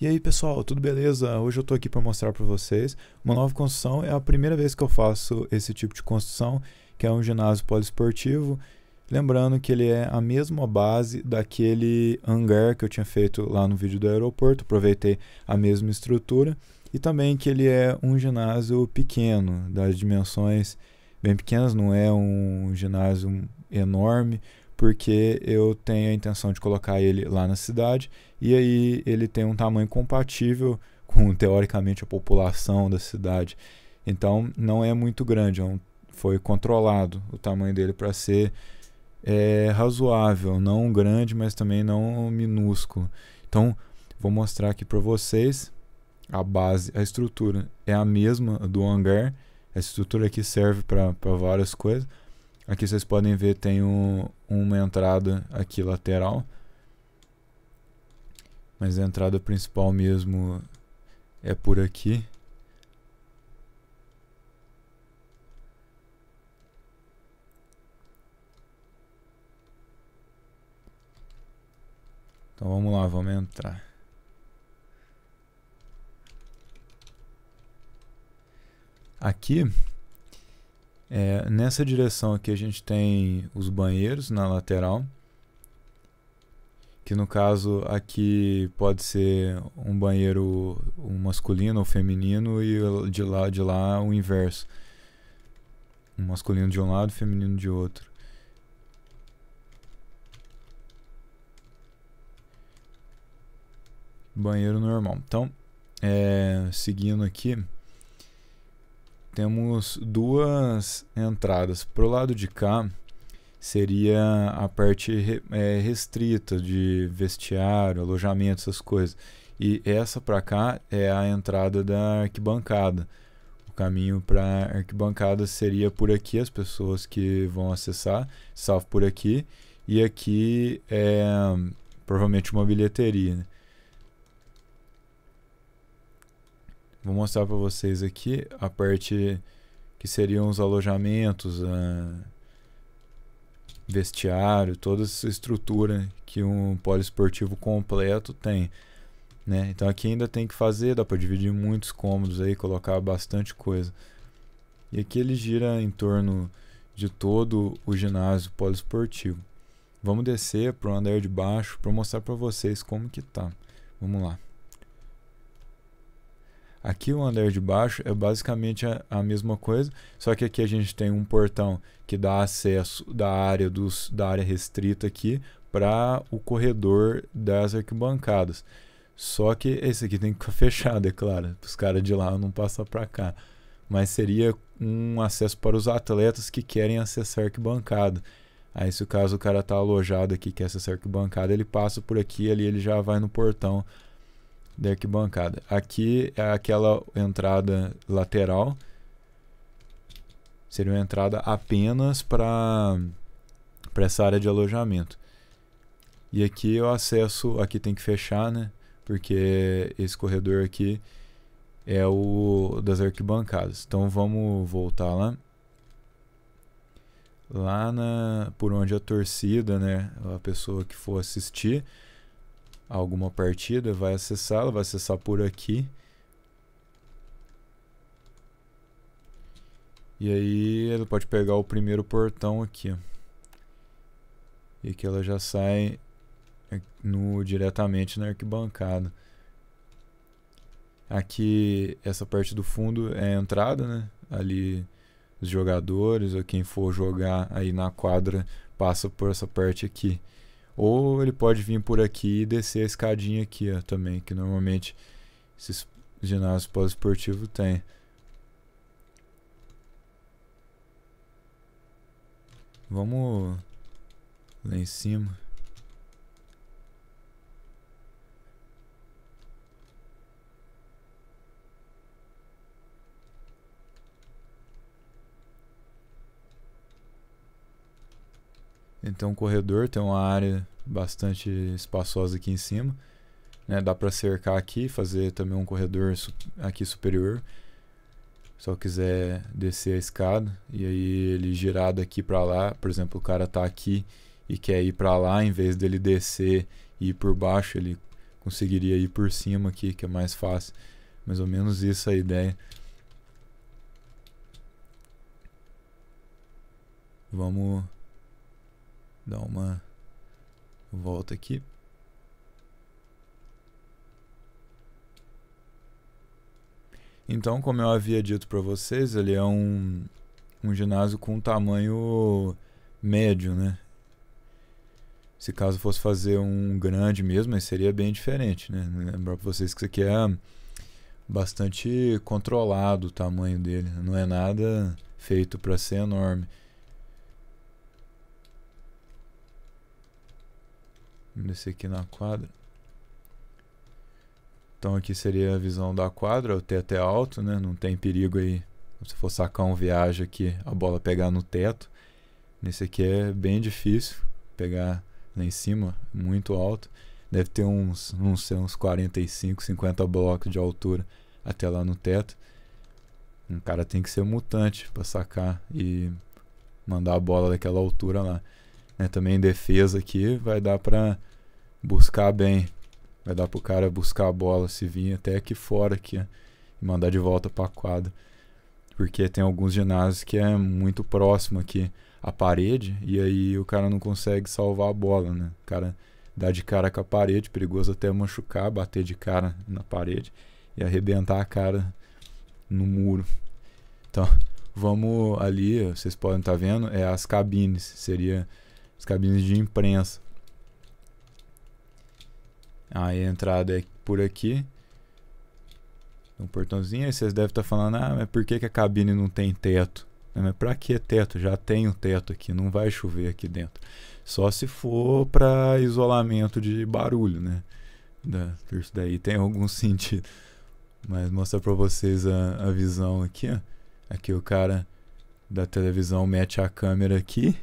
E aí, pessoal, tudo beleza? Hoje eu estou aqui para mostrar para vocês uma nova construção. É a primeira vez que eu faço esse tipo de construção, que é um ginásio poliesportivo. Lembrando que ele é a mesma base daquele hangar que eu tinha feito lá no vídeo do aeroporto, aproveitei a mesma estrutura. E também que ele é um ginásio pequeno, das dimensões bem pequenas, não é um ginásio enorme, porque eu tenho a intenção de colocar ele lá na cidade e aí ele tem um tamanho compatível com teoricamente a população da cidade. Então não é muito grande, é um, foi controlado o tamanho dele para ser é, razoável, não grande, mas também não minúsculo. Então vou mostrar aqui para vocês a base, a estrutura é a mesma do hangar. Essa estrutura aqui serve para várias coisas Aqui vocês podem ver tem um, uma entrada aqui lateral. Mas a entrada principal mesmo é por aqui. Então vamos lá, vamos entrar. Aqui é, nessa direção aqui a gente tem os banheiros na lateral, que no caso aqui pode ser um banheiro um masculino ou feminino e de lá de lá o inverso. Um masculino de um lado, feminino de outro. Banheiro normal. Então, é, seguindo aqui, temos duas entradas. Para o lado de cá seria a parte é, restrita de vestiário, alojamento, essas coisas. E essa para cá é a entrada da arquibancada. O caminho para a arquibancada seria por aqui, as pessoas que vão acessar, salvo por aqui. E aqui é provavelmente uma bilheteria. Né? Vou mostrar para vocês aqui a parte que seriam os alojamentos, a vestiário, toda essa estrutura que um poliesportivo completo tem. Né? Então aqui ainda tem que fazer, dá para dividir muitos cômodos aí, colocar bastante coisa. E aqui ele gira em torno de todo o ginásio poliesportivo. Vamos descer para o andar de baixo para mostrar para vocês como que tá. Vamos lá. Aqui o andar de baixo é basicamente a, a, mesma coisa, só que aqui a gente tem um portão que dá acesso da área, dos, da área restrita aqui para o corredor das arquibancadas. Só que esse aqui tem que ficar fechado, é claro, para os caras de lá não passar para cá. Mas seria um acesso para os atletas que querem acessar a arquibancada. Aí se o caso o cara está alojado aqui quer acessar a arquibancada, ele passa por aqui ali ele já vai no portão da arquibancada. Aqui é aquela entrada lateral. Seria uma entrada apenas para essa área de alojamento. E aqui eu acesso, aqui tem que fechar, né? Porque esse corredor aqui é o das arquibancadas. Então vamos voltar lá. Lá na, por onde a torcida, né? A pessoa que for assistir alguma partida, vai acessá-la, vai acessar por aqui. E aí ele pode pegar o primeiro portão aqui. E aqui ela já sai é, no, diretamente na arquibancada. Aqui essa parte do fundo é a entrada, né? Ali os jogadores ou quem for jogar aí na quadra passa por essa parte aqui. Ou ele pode vir por aqui e descer a escadinha aqui ó, também, que normalmente esses ginásios pós-esportivos têm. Vamos lá em cima. então tem um corredor, tem uma área bastante espaçosa aqui em cima. Né? Dá para cercar aqui, fazer também um corredor aqui superior. Se eu quiser descer a escada e aí ele girar daqui para lá, por exemplo, o cara tá aqui e quer ir para lá, em vez dele descer e ir por baixo, ele conseguiria ir por cima aqui, que é mais fácil. Mais ou menos isso a ideia. Vamos dar uma volta aqui. Então, como eu havia dito para vocês, ele é um, um ginásio com tamanho médio, né? Se caso fosse fazer um grande mesmo, aí seria bem diferente, né? Lembrar para vocês que isso aqui é bastante controlado o tamanho dele, não é nada feito para ser enorme. Vamos aqui na quadra. Então aqui seria a visão da quadra, o teto é alto, né? Não tem perigo aí se for sacar um viagem aqui, a bola pegar no teto. Nesse aqui é bem difícil pegar lá em cima, muito alto. Deve ter uns, não sei, uns 45, 50 blocos de altura até lá no teto. Um cara tem que ser mutante para sacar e mandar a bola daquela altura lá. Né? Também em defesa aqui vai dar para buscar bem. Vai dar pro cara buscar a bola se vir até aqui fora aqui, ó, e mandar de volta para a quadra. Porque tem alguns ginásios que é muito próximo aqui a parede e aí o cara não consegue salvar a bola, né? O cara dá de cara com a parede, perigoso até machucar, bater de cara na parede e arrebentar a cara no muro. Então, vamos ali, vocês podem estar tá vendo, é as cabines, seria as cabines de imprensa a entrada é por aqui. Um portãozinho. Aí vocês devem estar tá falando, ah, mas por que, que a cabine não tem teto? Não, né, mas pra que teto? Já tem o um teto aqui, não vai chover aqui dentro. Só se for para isolamento de barulho, né? Da, isso daí tem algum sentido. Mas mostrar para vocês a, a visão aqui, ó. Aqui o cara da televisão mete a câmera aqui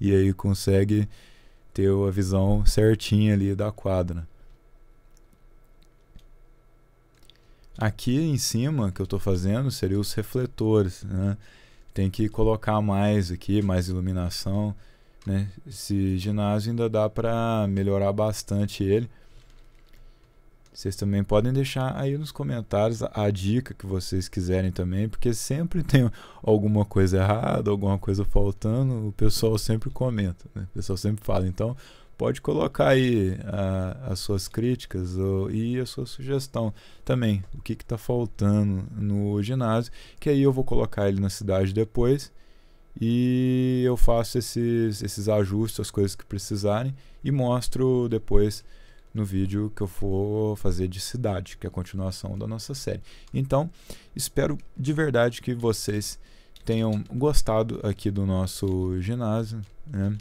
e aí consegue ter a visão certinha ali da quadra. Aqui em cima que eu estou fazendo seria os refletores, né? Tem que colocar mais aqui, mais iluminação, né? Esse ginásio ainda dá para melhorar bastante ele. Vocês também podem deixar aí nos comentários a, a dica que vocês quiserem também, porque sempre tem alguma coisa errada, alguma coisa faltando, o pessoal sempre comenta, né? O pessoal sempre fala. Então, pode colocar aí a, as suas críticas ou, e a sua sugestão também. O que está faltando no ginásio, que aí eu vou colocar ele na cidade depois e eu faço esses, esses ajustes, as coisas que precisarem e mostro depois no vídeo que eu for fazer de cidade, que é a continuação da nossa série. Então, espero de verdade que vocês tenham gostado aqui do nosso ginásio, né?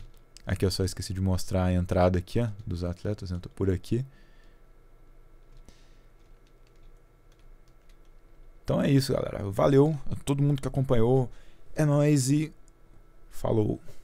Aqui eu só esqueci de mostrar a entrada aqui ó, dos atletas, né? entra por aqui. Então é isso, galera. Valeu a todo mundo que acompanhou. É nóis e falou.